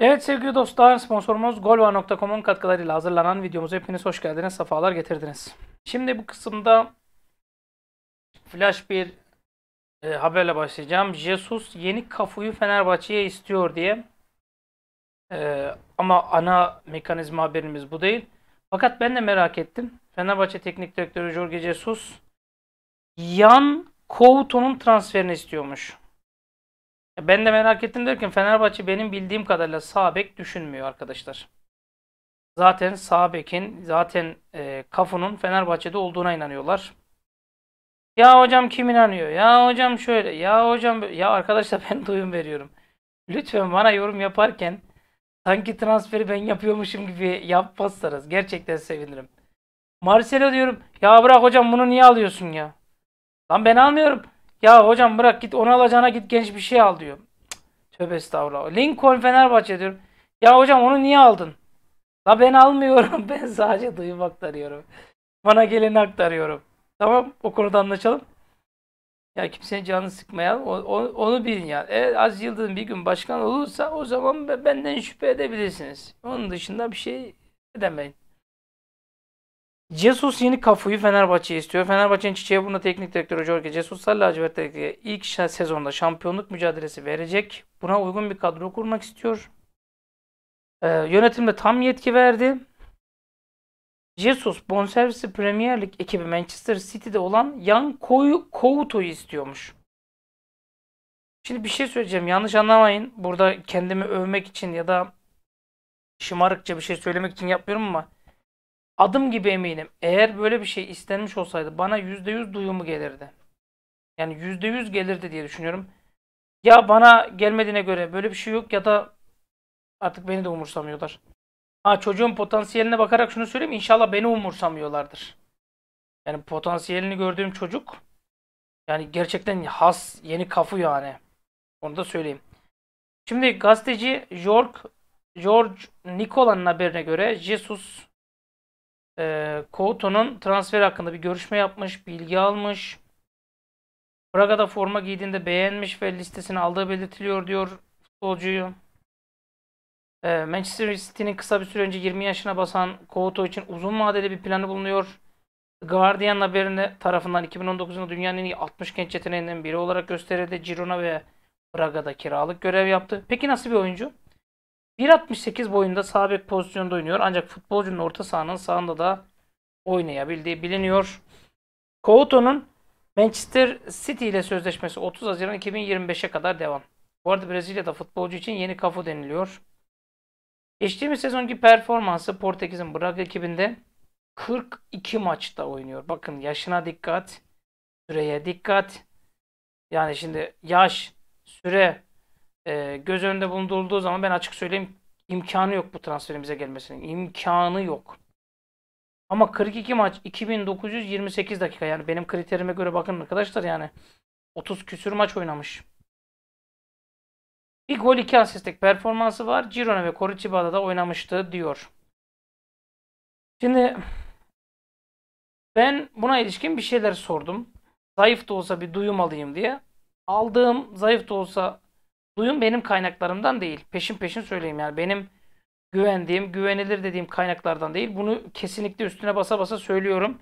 Evet sevgili dostlar sponsorumuz golva.com'un katkılarıyla hazırlanan videomuza hepiniz hoş geldiniz, sefalar getirdiniz. Şimdi bu kısımda flash bir e, haberle başlayacağım. Jesus yeni kafuyu Fenerbahçe'ye istiyor diye. E, ama ana mekanizma haberimiz bu değil. Fakat ben de merak ettim. Fenerbahçe Teknik Direktörü Jorge Jesus yan Couto'nun transferini istiyormuş. Ben de merak ettim derken Fenerbahçe benim bildiğim kadarıyla sağ düşünmüyor arkadaşlar. Zaten sağ zaten e, Kafu'nun Fenerbahçe'de olduğuna inanıyorlar. Ya hocam kim inanıyor? Ya hocam şöyle, ya hocam Ya arkadaşlar ben duyum veriyorum. Lütfen bana yorum yaparken sanki transferi ben yapıyormuşum gibi yapmazsanız gerçekten sevinirim. Marcelo diyorum ya bırak hocam bunu niye alıyorsun ya? Lan ben almıyorum. Ya hocam bırak git onu alacağına git genç bir şey al diyor. Cık, tövbe estağfurullah. Lincoln Fenerbahçe diyorum. Ya hocam onu niye aldın? La ben almıyorum. Ben sadece duyum aktarıyorum. Bana geleni aktarıyorum. Tamam o konuda anlaşalım. Ya kimsenin canını sıkmayalım. O, onu, onu bilin ya. Eğer az Yıldız'ın bir gün başkan olursa o zaman benden şüphe edebilirsiniz. Onun dışında bir şey edemeyin. Cesus yeni kafuyu Fenerbahçe istiyor. Fenerbahçe'nin çiçeği bunu teknik direktörü Jorge Jesus Lacivert'e ilk sezonda şampiyonluk mücadelesi verecek. Buna uygun bir kadro kurmak istiyor. Ee, yönetimde tam yetki verdi. Jesus bonservisi Premier Lig ekibi Manchester City'de olan Jan Couto'yu istiyormuş. Şimdi bir şey söyleyeceğim. Yanlış anlamayın. Burada kendimi övmek için ya da şımarıkça bir şey söylemek için yapmıyorum ama Adım gibi eminim. Eğer böyle bir şey istenmiş olsaydı bana %100 duyumu gelirdi. Yani %100 gelirdi diye düşünüyorum. Ya bana gelmediğine göre böyle bir şey yok ya da artık beni de umursamıyorlar. Ha çocuğun potansiyeline bakarak şunu söyleyeyim. inşallah beni umursamıyorlardır. Yani potansiyelini gördüğüm çocuk yani gerçekten has yeni kafu yani. Onu da söyleyeyim. Şimdi gazeteci George, George Nicolan'ın haberine göre Jesus e, Couto'nun transfer hakkında bir görüşme yapmış, bilgi almış. Braga'da forma giydiğinde beğenmiş ve listesine aldığı belirtiliyor diyor futbolcuyu. E, Manchester City'nin kısa bir süre önce 20 yaşına basan Couto için uzun vadeli bir planı bulunuyor. Guardian haberine tarafından 2019'da dünyanın en iyi 60 genç yeteneğinden biri olarak gösterildi. Girona ve Braga'da kiralık görev yaptı. Peki nasıl bir oyuncu? 1.68 boyunda sabit pozisyonda oynuyor. Ancak futbolcunun orta sahanın sağında da oynayabildiği biliniyor. Couto'nun Manchester City ile sözleşmesi 30 Haziran 2025'e kadar devam. Bu arada Brezilya'da futbolcu için yeni kafu deniliyor. Geçtiğimiz sezonki performansı Portekiz'in Braga ekibinde 42 maçta oynuyor. Bakın yaşına dikkat, süreye dikkat. Yani şimdi yaş, süre, e, göz önünde bulundurulduğu zaman ben açık söyleyeyim imkanı yok bu transferimize gelmesinin. İmkanı yok. Ama 42 maç 2928 dakika yani benim kriterime göre bakın arkadaşlar yani 30 küsür maç oynamış. Bir gol iki asistlik performansı var. Girona ve Cortiba'da da oynamıştı diyor. Şimdi ben buna ilişkin bir şeyler sordum. Zayıf da olsa bir duyum alayım diye. Aldığım zayıf da olsa Duyum benim kaynaklarımdan değil. Peşin peşin söyleyeyim yani benim güvendiğim, güvenilir dediğim kaynaklardan değil. Bunu kesinlikle üstüne basa basa söylüyorum.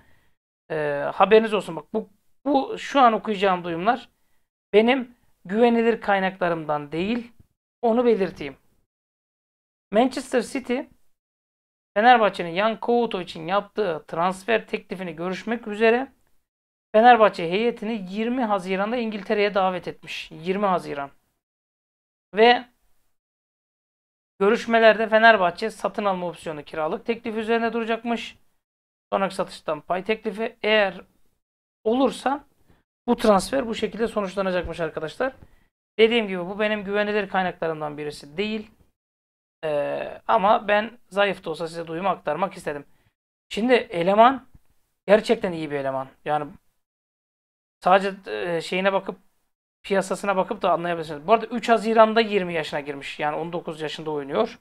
E, haberiniz olsun. Bak bu, bu şu an okuyacağım duyumlar benim güvenilir kaynaklarımdan değil. Onu belirteyim. Manchester City Fenerbahçe'nin Yan Couto için yaptığı transfer teklifini görüşmek üzere Fenerbahçe heyetini 20 Haziran'da İngiltere'ye davet etmiş. 20 Haziran. Ve görüşmelerde Fenerbahçe satın alma opsiyonu kiralık teklif üzerine duracakmış. Sonraki satıştan pay teklifi eğer olursa bu transfer bu şekilde sonuçlanacakmış arkadaşlar. Dediğim gibi bu benim güvenilir kaynaklarımdan birisi değil. Ee, ama ben zayıf da olsa size duyumu aktarmak istedim. Şimdi eleman gerçekten iyi bir eleman. Yani sadece e, şeyine bakıp piyasasına bakıp da anlayabilirsiniz. Bu arada 3 Haziran'da 20 yaşına girmiş. Yani 19 yaşında oynuyor.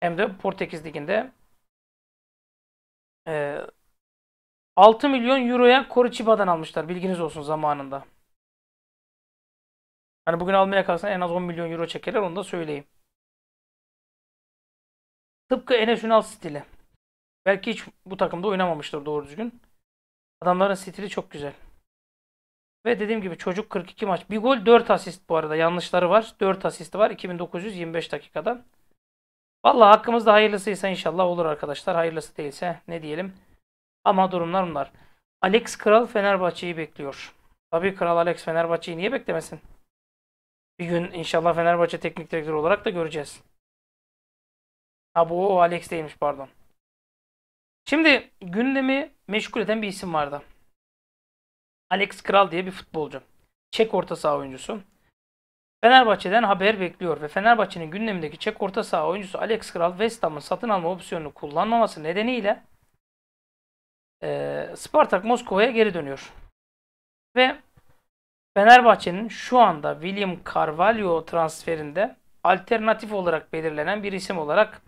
Hem de Portekiz Ligi'nde. Ee, 6 milyon euroya Coriciba'dan almışlar. Bilginiz olsun zamanında. Hani bugün almaya kalsan en az 10 milyon euro çekerler onu da söyleyeyim. Tıpkı Enes Ünal stili. Belki hiç bu takımda oynamamıştır doğru düzgün. Adamların stili çok güzel. Ve dediğim gibi çocuk 42 maç. Bir gol 4 asist bu arada. Yanlışları var. 4 asisti var 2925 dakikadan. Valla hakkımızda hayırlısıysa inşallah olur arkadaşlar. Hayırlısı değilse ne diyelim. Ama durumlar bunlar. Alex Kral Fenerbahçe'yi bekliyor. Tabii Kral Alex Fenerbahçe'yi niye beklemesin? Bir gün inşallah Fenerbahçe teknik direktörü olarak da göreceğiz. Ha bu o Alex değilmiş pardon. Şimdi gündemi meşgul eden bir isim vardı. Alex Kral diye bir futbolcu. Çek orta saha oyuncusu. Fenerbahçe'den haber bekliyor ve Fenerbahçe'nin gündemindeki Çek orta saha oyuncusu Alex Kral West Ham'ın satın alma opsiyonunu kullanmaması nedeniyle e, Spartak Moskova'ya geri dönüyor. Ve Fenerbahçe'nin şu anda William Carvalho transferinde alternatif olarak belirlenen bir isim olarak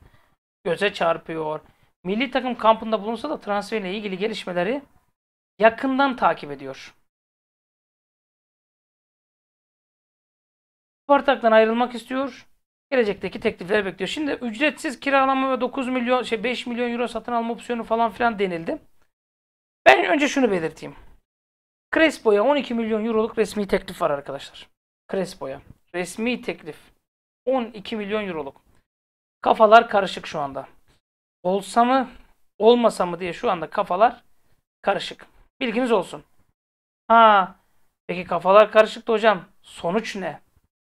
göze çarpıyor. Milli takım kampında bulunsa da transferle ilgili gelişmeleri yakından takip ediyor. Spartak'tan ayrılmak istiyor. Gelecekteki teklifleri bekliyor. Şimdi ücretsiz kiralama ve 9 milyon şey 5 milyon euro satın alma opsiyonu falan filan denildi. Ben önce şunu belirteyim. Crespo'ya 12 milyon euroluk resmi teklif var arkadaşlar. Crespo'ya resmi teklif 12 milyon euroluk. Kafalar karışık şu anda. Olsa mı olmasa mı diye şu anda kafalar karışık. Bilginiz olsun. Ha, peki kafalar karışıktı hocam. Sonuç ne?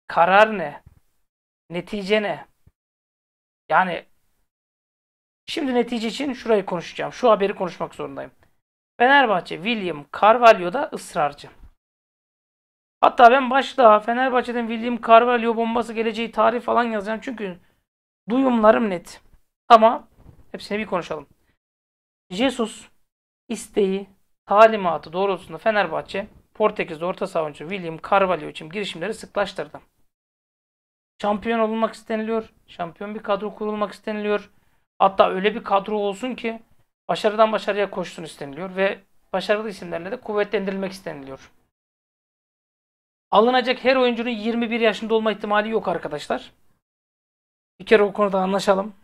Karar ne? Netice ne? Yani şimdi netice için şurayı konuşacağım. Şu haberi konuşmak zorundayım. Fenerbahçe William Carvalho'da ısrarcı. Hatta ben başta Fenerbahçe'den William Carvalho bombası geleceği tarih falan yazacağım. Çünkü duyumlarım net. Ama hepsini bir konuşalım. Jesus isteği talimatı doğrultusunda Fenerbahçe, Portekizli orta savuncu William Carvalho için girişimleri sıklaştırdı. Şampiyon olmak isteniliyor. Şampiyon bir kadro kurulmak isteniliyor. Hatta öyle bir kadro olsun ki başarıdan başarıya koşsun isteniliyor ve başarılı isimlerle de kuvvetlendirilmek isteniliyor. Alınacak her oyuncunun 21 yaşında olma ihtimali yok arkadaşlar. Bir kere o konuda anlaşalım.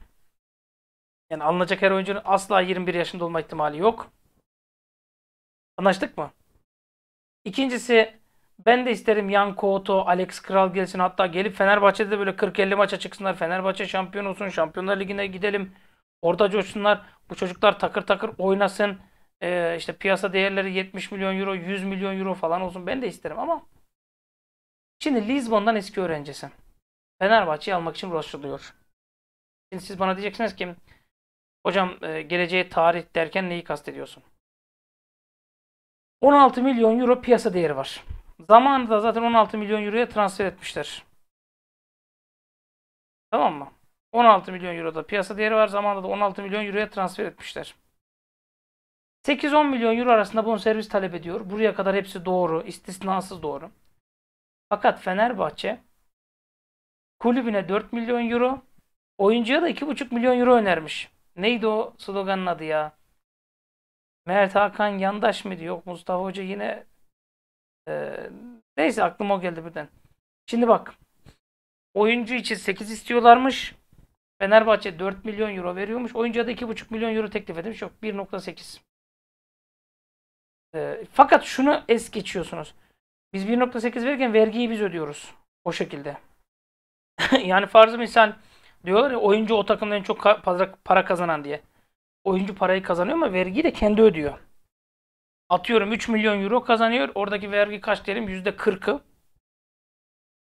Yani alınacak her oyuncunun asla 21 yaşında olma ihtimali yok. Anlaştık mı? İkincisi ben de isterim Yan Koto, Alex Kral gelsin. Hatta gelip Fenerbahçe'de böyle 40-50 maça çıksınlar. Fenerbahçe şampiyon olsun. Şampiyonlar Ligi'ne gidelim. Orada coşsunlar. Bu çocuklar takır takır oynasın. Ee, işte piyasa değerleri 70 milyon euro, 100 milyon euro falan olsun. Ben de isterim ama şimdi Lisbon'dan eski öğrencisi. Fenerbahçe'yi almak için uğraşılıyor. Şimdi siz bana diyeceksiniz ki hocam e, geleceğe tarih derken neyi kastediyorsun? 16 milyon euro piyasa değeri var. Zamanında zaten 16 milyon euroya transfer etmişler. Tamam mı? 16 milyon euroda piyasa değeri var. Zamanında da 16 milyon euroya transfer etmişler. 8-10 milyon euro arasında servis talep ediyor. Buraya kadar hepsi doğru. istisnasız doğru. Fakat Fenerbahçe kulübüne 4 milyon euro, oyuncuya da 2,5 milyon euro önermiş. Neydi o sloganın adı ya? Mert Hakan yandaş mıydı? Yok Mustafa Hoca yine e, neyse aklıma o geldi birden. Şimdi bak oyuncu için 8 istiyorlarmış. Fenerbahçe 4 milyon euro veriyormuş. Oyuncuya da 2,5 milyon euro teklif edilmiş. Yok 1.8. E, fakat şunu es geçiyorsunuz. Biz 1.8 verirken vergiyi biz ödüyoruz. O şekilde. yani farzı misal diyorlar ya oyuncu o takımda en çok para kazanan diye oyuncu parayı kazanıyor ama vergiyi de kendi ödüyor. Atıyorum 3 milyon euro kazanıyor. Oradaki vergi kaç diyelim? %40'ı.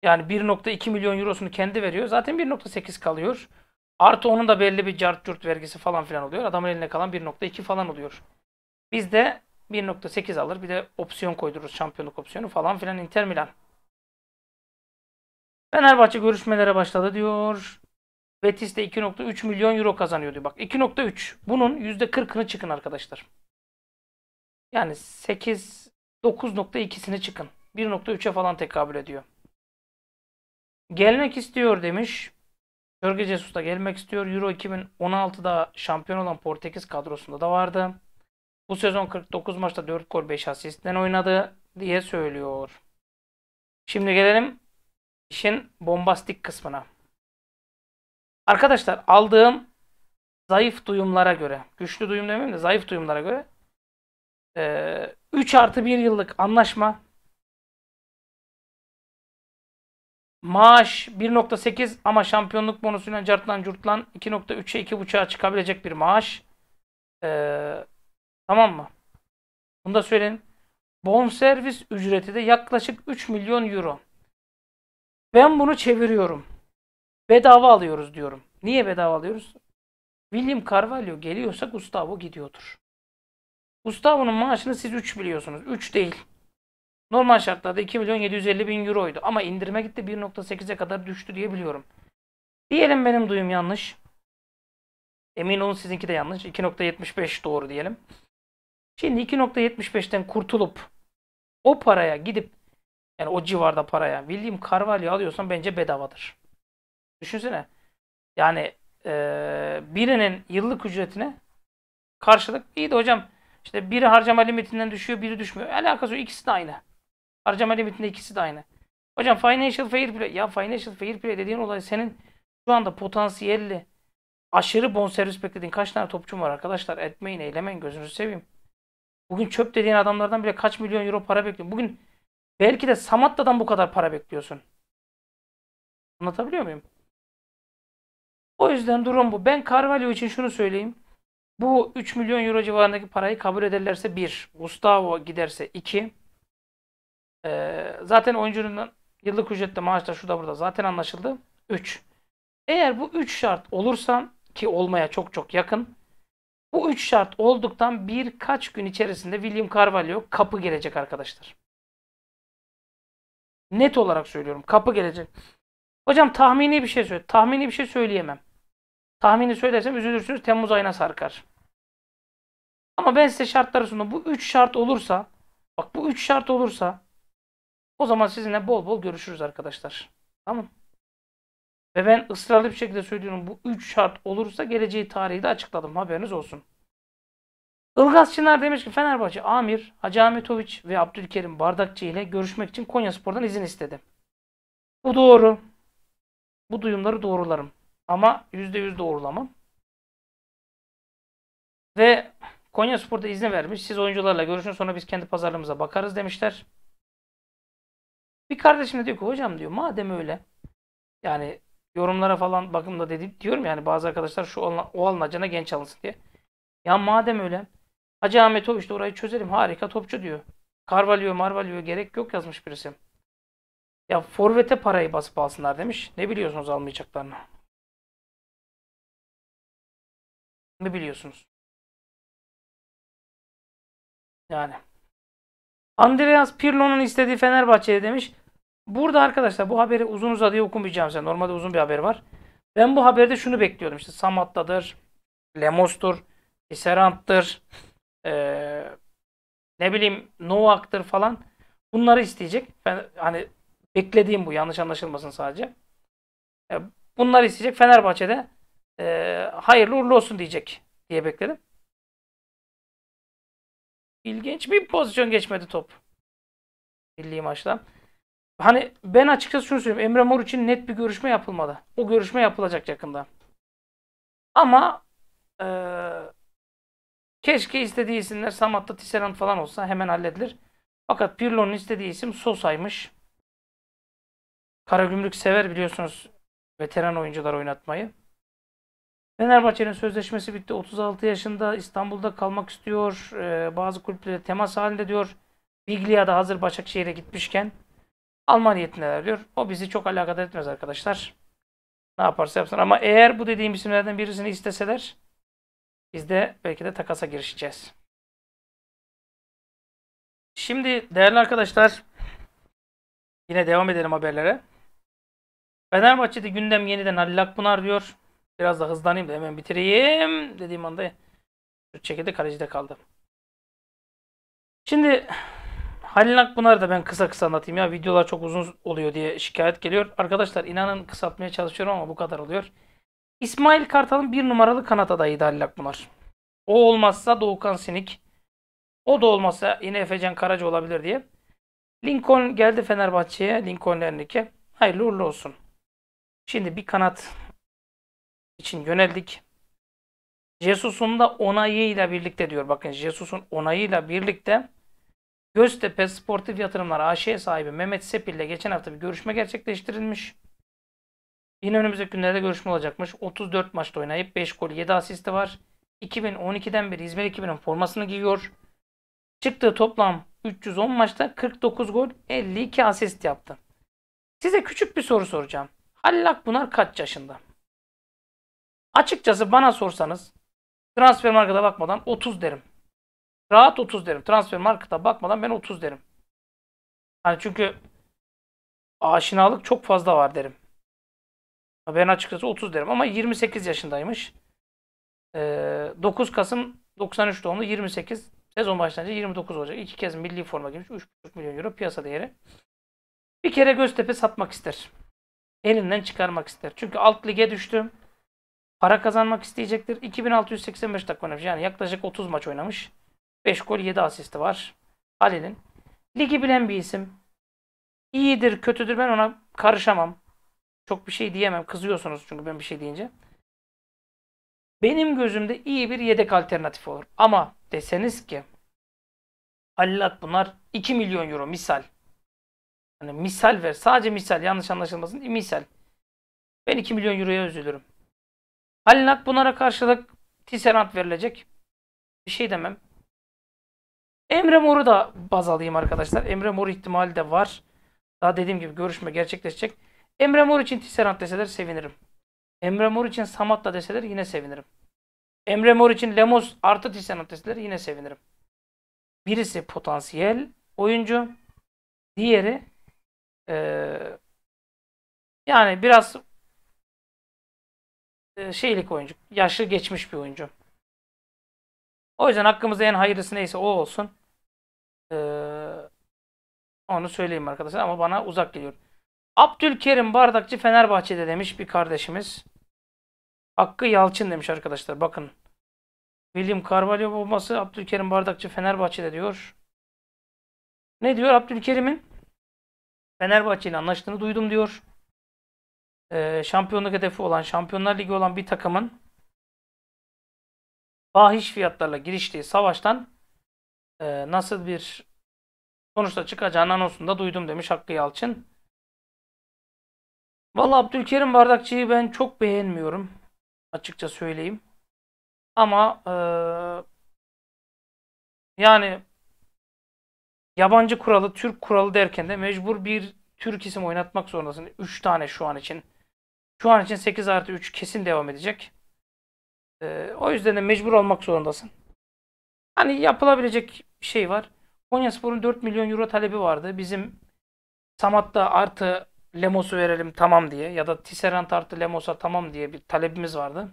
Yani 1.2 milyon eurosunu kendi veriyor. Zaten 1.8 kalıyor. Artı onun da belli bir cart curt vergisi falan filan oluyor. Adamın eline kalan 1.2 falan oluyor. Biz de 1.8 alır. Bir de opsiyon koydururuz. Şampiyonluk opsiyonu falan filan Inter Milan. Fenerbahçe görüşmelere başladı diyor. Betis de 2.3 milyon euro kazanıyor diyor. Bak 2.3. Bunun %40'ını çıkın arkadaşlar. Yani 8 9.2'sini çıkın. 1.3'e falan tekabül ediyor. Gelmek istiyor demiş. Jorge Jesus da gelmek istiyor. Euro 2016'da şampiyon olan Portekiz kadrosunda da vardı. Bu sezon 49 maçta 4 gol 5 asistten oynadı diye söylüyor. Şimdi gelelim işin bombastik kısmına. Arkadaşlar aldığım zayıf duyumlara göre, güçlü duyum demeyeyim de zayıf duyumlara göre e, 3 artı 1 yıllık anlaşma maaş 1.8 ama şampiyonluk bonusuyla cartlan curtlan 2.3'e 2.5'a çıkabilecek bir maaş. E, tamam mı? Bunu da söyleyin. Bonservis ücreti de yaklaşık 3 milyon euro. Ben bunu çeviriyorum bedava alıyoruz diyorum. Niye bedava alıyoruz? William Carvalho geliyorsa Gustavo gidiyordur. Gustavo'nun maaşını siz 3 biliyorsunuz. 3 değil. Normal şartlarda 2 milyon 750 bin euroydu. Ama indirime gitti 1.8'e kadar düştü diye biliyorum. Diyelim benim duyum yanlış. Emin olun sizinki de yanlış. 2.75 doğru diyelim. Şimdi 2.75'ten kurtulup o paraya gidip yani o civarda paraya William Carvalho alıyorsan bence bedavadır. Düşünsene. Yani e, birinin yıllık ücretine karşılık iyi de hocam işte biri harcama limitinden düşüyor biri düşmüyor. Alakası yok. ikisi de aynı. Harcama limitinde ikisi de aynı. Hocam financial fair play. Ya financial fair play dediğin olay senin şu anda potansiyelli aşırı bonservis beklediğin kaç tane topçum var arkadaşlar? Etmeyin, eylemeyin gözünüzü seveyim. Bugün çöp dediğin adamlardan bile kaç milyon euro para bekliyor. Bugün belki de Samatta'dan bu kadar para bekliyorsun. Anlatabiliyor muyum? O yüzden durum bu. Ben Carvalho için şunu söyleyeyim. Bu 3 milyon euro civarındaki parayı kabul ederlerse 1. Gustavo giderse 2. Ee, zaten oyuncunun yıllık ücrette maaşta şurada burada zaten anlaşıldı. 3. Eğer bu 3 şart olursa ki olmaya çok çok yakın. Bu 3 şart olduktan birkaç gün içerisinde William Carvalho kapı gelecek arkadaşlar. Net olarak söylüyorum kapı gelecek. Hocam tahmini bir şey söyle. Tahmini bir şey söyleyemem. Tahmini söylersem üzülürsünüz. Temmuz ayına sarkar. Ama ben size şartları sunuyorum. Bu 3 şart olursa bak bu 3 şart olursa o zaman sizinle bol bol görüşürüz arkadaşlar. Tamam Ve ben ısrarlı bir şekilde söylüyorum. Bu 3 şart olursa geleceği tarihi de açıkladım. Haberiniz olsun. Ilgaz Çınar demiş ki Fenerbahçe Amir, Hacı Ahmetoviç ve Abdülkerim Bardakçı ile görüşmek için Konya Spor'dan izin istedi. Bu doğru. Bu duyumları doğrularım. Ama %100 doğrulamam. Ve Konya da izni vermiş. Siz oyuncularla görüşün sonra biz kendi pazarlığımıza bakarız demişler. Bir kardeşim de diyor ki hocam diyor madem öyle yani yorumlara falan bakımda dedim diyorum yani bazı arkadaşlar şu alına, o alınacana genç alınsın diye. Ya madem öyle Hacı Ahmet o işte orayı çözelim harika topçu diyor. Carvalho Marvalho gerek yok yazmış birisi. Ya forvete parayı basıp alsınlar demiş. Ne biliyorsunuz almayacaklarını. biliyorsunuz. Yani. Andreas Pirlo'nun istediği Fenerbahçe'ye demiş. Burada arkadaşlar bu haberi uzun uzadıya okumayacağım size. Normalde uzun bir haber var. Ben bu haberde şunu bekliyordum. İşte Samat'tadır, Lemos'tur, Serant'tır, ee, ne bileyim Novak'tır falan. Bunları isteyecek. Ben hani beklediğim bu. Yanlış anlaşılmasın sadece. E, bunları isteyecek. Fenerbahçe'de e, hayırlı uğurlu olsun diyecek diye bekledim. İlginç bir pozisyon geçmedi top. Milli maçta. Hani ben açıkçası şunu söyleyeyim. Emre Mor için net bir görüşme yapılmadı. O görüşme yapılacak yakında. Ama e, keşke istediği isimler Samat'ta Tisserand falan olsa hemen halledilir. Fakat Pirlo'nun istediği isim Sosa'ymış. Karagümrük sever biliyorsunuz veteran oyuncular oynatmayı. Fenerbahçe'nin sözleşmesi bitti. 36 yaşında İstanbul'da kalmak istiyor. Ee, bazı kulüplere temas halinde diyor. Biglia da hazır Başakşehir'e gitmişken alma niyetindeler diyor. O bizi çok alakadar etmez arkadaşlar. Ne yaparsa yapsın. Ama eğer bu dediğim isimlerden birisini isteseler biz de belki de takasa girişeceğiz. Şimdi değerli arkadaşlar yine devam edelim haberlere. Fenerbahçe'de gündem yeniden Halil Akpınar diyor. Biraz da hızlanayım da hemen bitireyim. Dediğim anda şu çekirde kalecide kaldı. Şimdi Halil Akpınar'ı da ben kısa kısa anlatayım ya. Videolar çok uzun oluyor diye şikayet geliyor. Arkadaşlar inanın kısaltmaya çalışıyorum ama bu kadar oluyor. İsmail Kartal'ın bir numaralı kanat adayıydı Halil Akpınar. O olmazsa Doğukan Sinik. O da olmazsa yine Efecan Karaca olabilir diye. Lincoln geldi Fenerbahçe'ye. Lincoln Enrique. Hayırlı uğurlu olsun. Şimdi bir kanat için yöneldik. Jesus'un da onayıyla birlikte diyor. Bakın Jesus'un onayıyla birlikte Göztepe Sportif Yatırımlar AŞ sahibi Mehmet Sepil ile geçen hafta bir görüşme gerçekleştirilmiş. Yine önümüzdeki günlerde görüşme olacakmış. 34 maçta oynayıp 5 gol 7 asisti var. 2012'den beri İzmir ekibinin formasını giyiyor. Çıktığı toplam 310 maçta 49 gol 52 asist yaptı. Size küçük bir soru soracağım. Halil Akbunar kaç yaşında? Açıkçası bana sorsanız transfer markada bakmadan 30 derim. Rahat 30 derim. Transfer markata bakmadan ben 30 derim. Yani çünkü aşinalık çok fazla var derim. Ben açıkçası 30 derim ama 28 yaşındaymış. 9 ee, Kasım 93 doğumlu 28. Sezon başlayınca 29 olacak. İki kez milli forma girmiş. 3,5 milyon euro piyasa değeri. Bir kere Göztepe satmak ister. Elinden çıkarmak ister. Çünkü alt lige düştüm. Para kazanmak isteyecektir. 2685 dakika oynamış. Yani yaklaşık 30 maç oynamış. 5 gol 7 asisti var. Halil'in. Ligi bilen bir isim. İyidir, kötüdür ben ona karışamam. Çok bir şey diyemem. Kızıyorsunuz çünkü ben bir şey deyince. Benim gözümde iyi bir yedek alternatif olur. Ama deseniz ki Halil bunlar 2 milyon euro misal. Yani misal ver. Sadece misal. Yanlış anlaşılmasın. Misal. Ben 2 milyon euroya üzülürüm. Halil Akpınar'a karşılık Tisserant verilecek. Bir şey demem. Emre Mor'u da baz alayım arkadaşlar. Emre Mor ihtimali de var. Daha dediğim gibi görüşme gerçekleşecek. Emre Mor için Tisserant deseler sevinirim. Emre Mor için Samat deseler yine sevinirim. Emre Mor için Lemos artı Tisserant deseler yine sevinirim. Birisi potansiyel oyuncu. Diğeri ee, yani biraz ee, şeylik oyuncu. Yaşlı geçmiş bir oyuncu. O yüzden hakkımızda en hayırlısı neyse o olsun. Ee, onu söyleyeyim arkadaşlar ama bana uzak geliyor. Abdülkerim Bardakçı Fenerbahçe'de demiş bir kardeşimiz. Hakkı Yalçın demiş arkadaşlar bakın. William Carvalho bulması Abdülkerim Bardakçı Fenerbahçe'de diyor. Ne diyor? Abdülkerim'in Fenerbahçe ile anlaştığını duydum diyor e, şampiyonluk hedefi olan, Şampiyonlar Ligi olan bir takımın fahiş fiyatlarla giriştiği savaştan e, nasıl bir sonuçta çıkacağını anonsunda duydum demiş Hakkı Yalçın. Vallahi Abdülkerim Bardakçı'yı ben çok beğenmiyorum. Açıkça söyleyeyim. Ama e, yani yabancı kuralı, Türk kuralı derken de mecbur bir Türk isim oynatmak zorundasın. 3 tane şu an için şu an için 8 artı 3 kesin devam edecek. Ee, o yüzden de mecbur olmak zorundasın. Hani yapılabilecek bir şey var. Konya Spor'un 4 milyon euro talebi vardı. Bizim Samat'ta artı Lemos'u verelim tamam diye ya da Tisserant artı Lemos'a tamam diye bir talebimiz vardı.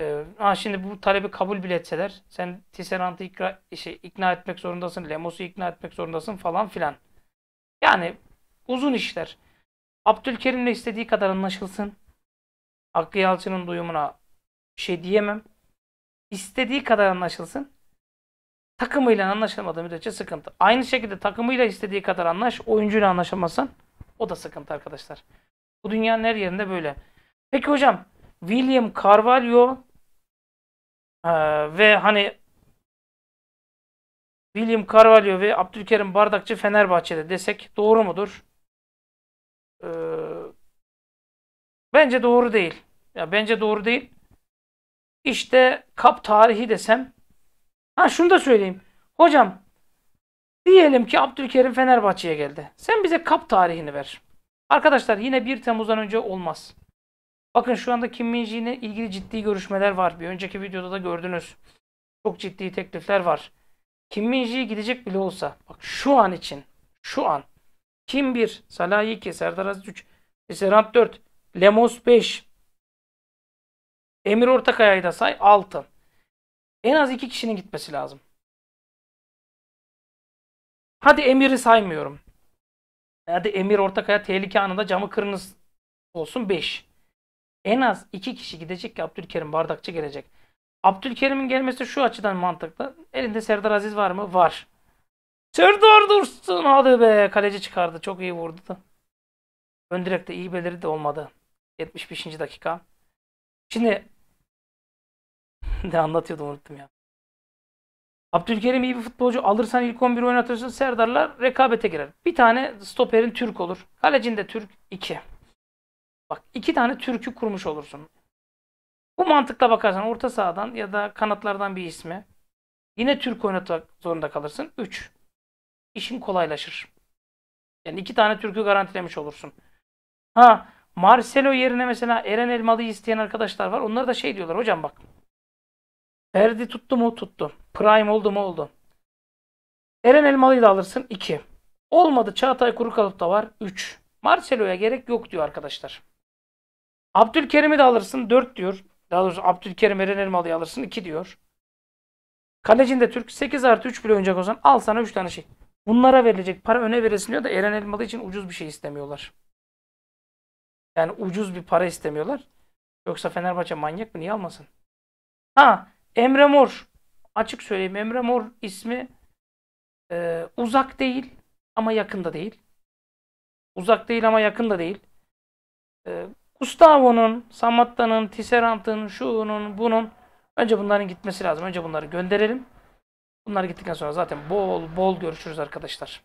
Ee, ha şimdi bu talebi kabul bile etseler sen Tisserant'ı ikna, şey, ikna etmek zorundasın, Lemos'u ikna etmek zorundasın falan filan. Yani uzun işler. Abdülkerim'le istediği kadar anlaşılsın. Hakkı Yalçın'ın duyumuna bir şey diyemem. İstediği kadar anlaşılsın. Takımıyla anlaşılmadığı müddetçe sıkıntı. Aynı şekilde takımıyla istediği kadar anlaş, oyuncuyla anlaşamazsan o da sıkıntı arkadaşlar. Bu dünyanın her yerinde böyle. Peki hocam William Carvalho ee, ve hani William Carvalho ve Abdülkerim Bardakçı Fenerbahçe'de desek doğru mudur? e, bence doğru değil. Ya bence doğru değil. İşte kap tarihi desem. Ha şunu da söyleyeyim. Hocam diyelim ki Abdülkerim Fenerbahçe'ye geldi. Sen bize kap tarihini ver. Arkadaşlar yine 1 Temmuz'dan önce olmaz. Bakın şu anda Kim Min ilgili ciddi görüşmeler var. Bir önceki videoda da gördünüz. Çok ciddi teklifler var. Kim Min gidecek bile olsa. Bak şu an için. Şu an. Kim 1, Salah 2, Serdar Aziz 3, e, Serhat 4, Lemos 5, Emir Ortakaya'yı da say 6. En az 2 kişinin gitmesi lazım. Hadi Emir'i saymıyorum. Hadi Emir Ortakaya tehlike anında camı kırınız olsun 5. En az 2 kişi gidecek ki Abdülkerim Bardakçı gelecek. Abdülkerim'in gelmesi şu açıdan mantıklı. Elinde Serdar Aziz var mı? Var. Serdar Dursun hadi be. Kaleci çıkardı. Çok iyi vurdu da. Ön direkte iyi belirdi olmadı. 75. dakika. Şimdi ne anlatıyordum unuttum ya. Abdülkerim iyi bir futbolcu alırsan ilk 11 oynatırsın Serdarlar rekabete girer. Bir tane stoperin Türk olur. Kalecin de Türk 2. Bak iki tane Türk'ü kurmuş olursun. Bu mantıkla bakarsan orta sahadan ya da kanatlardan bir ismi. Yine Türk oynatmak zorunda kalırsın. 3 işin kolaylaşır. Yani iki tane türkü garantilemiş olursun. Ha Marcelo yerine mesela Eren Elmalı'yı isteyen arkadaşlar var. Onlar da şey diyorlar hocam bak. Ferdi tuttu mu tuttu. Prime oldu mu oldu. Eren Elmalı'yı da alırsın 2. Olmadı Çağatay Kuru Kalıp da var 3. Marcelo'ya gerek yok diyor arkadaşlar. Abdülkerim'i de alırsın 4 diyor. Daha doğrusu Abdülkerim Eren Elmalı'yı alırsın 2 diyor. Kalecin de Türk 8 artı 3 bile oynayacak o zaman. al sana 3 tane şey. Bunlara verilecek para öne veresiliyor da Eren Elmalı için ucuz bir şey istemiyorlar. Yani ucuz bir para istemiyorlar. Yoksa Fenerbahçe manyak mı? Niye almasın? Ha Emre Mor. Açık söyleyeyim Emre Mor ismi e, uzak değil ama yakında değil. Uzak değil ama yakında değil. E, Gustavo'nun, Samatta'nın, Tisserant'ın, şunun, bunun önce bunların gitmesi lazım. Önce bunları gönderelim. Bunlar gittikten sonra zaten bol bol görüşürüz arkadaşlar.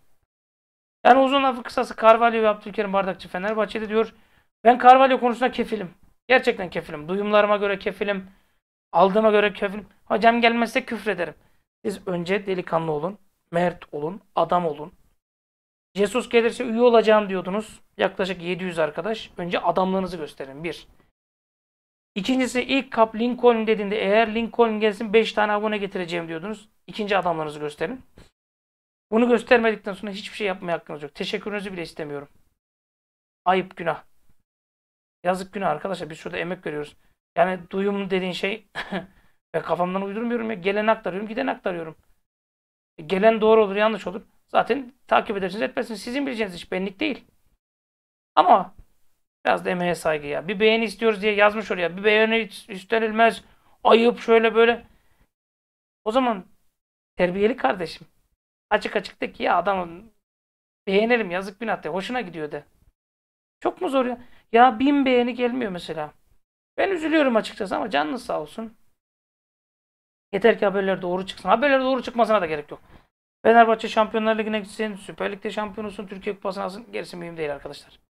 Yani uzun lafı kısası Carvalho ve Abdülkerim Bardakçı Fenerbahçe'de diyor. Ben Carvalho konusunda kefilim. Gerçekten kefilim. Duyumlarıma göre kefilim. Aldığıma göre kefilim. Hocam gelmezse küfrederim. Siz önce delikanlı olun. Mert olun. Adam olun. Jesus gelirse üye olacağım diyordunuz. Yaklaşık 700 arkadaş. Önce adamlığınızı gösterin. Bir. İkincisi ilk kap Lincoln dediğinde eğer Lincoln gelsin 5 tane abone getireceğim diyordunuz. İkinci adamlarınızı gösterin. Bunu göstermedikten sonra hiçbir şey yapmaya hakkınız yok. Teşekkürünüzü bile istemiyorum. Ayıp günah. Yazık günah arkadaşlar. Biz şurada emek görüyoruz Yani duyum dediğin şey ve kafamdan uydurmuyorum ya. Gelen aktarıyorum, giden aktarıyorum. E, gelen doğru olur, yanlış olur. Zaten takip edersiniz, etmezsiniz. Sizin bileceğiniz hiç benlik değil. Ama Biraz da emeğe saygı ya. Bir beğeni istiyoruz diye yazmış oraya. Bir beğeni üstlenilmez. Ayıp şöyle böyle. O zaman terbiyeli kardeşim. Açık açık de ki ya adam beğenelim yazık günah de. Hoşuna gidiyor de. Çok mu zor ya? Ya bin beğeni gelmiyor mesela. Ben üzülüyorum açıkçası ama canınız sağ olsun. Yeter ki haberler doğru çıksın. Haberler doğru çıkmasına da gerek yok. Fenerbahçe Şampiyonlar Ligi'ne gitsin, Süper Lig'de şampiyonusun, Türkiye Kupası'na alsın. Gerisi mühim değil arkadaşlar.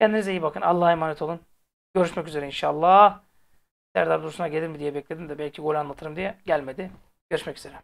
Kendinize iyi bakın. Allah'a emanet olun. Görüşmek üzere inşallah. Serdar Dursun'a gelir mi diye bekledim de belki gol anlatırım diye gelmedi. Görüşmek üzere.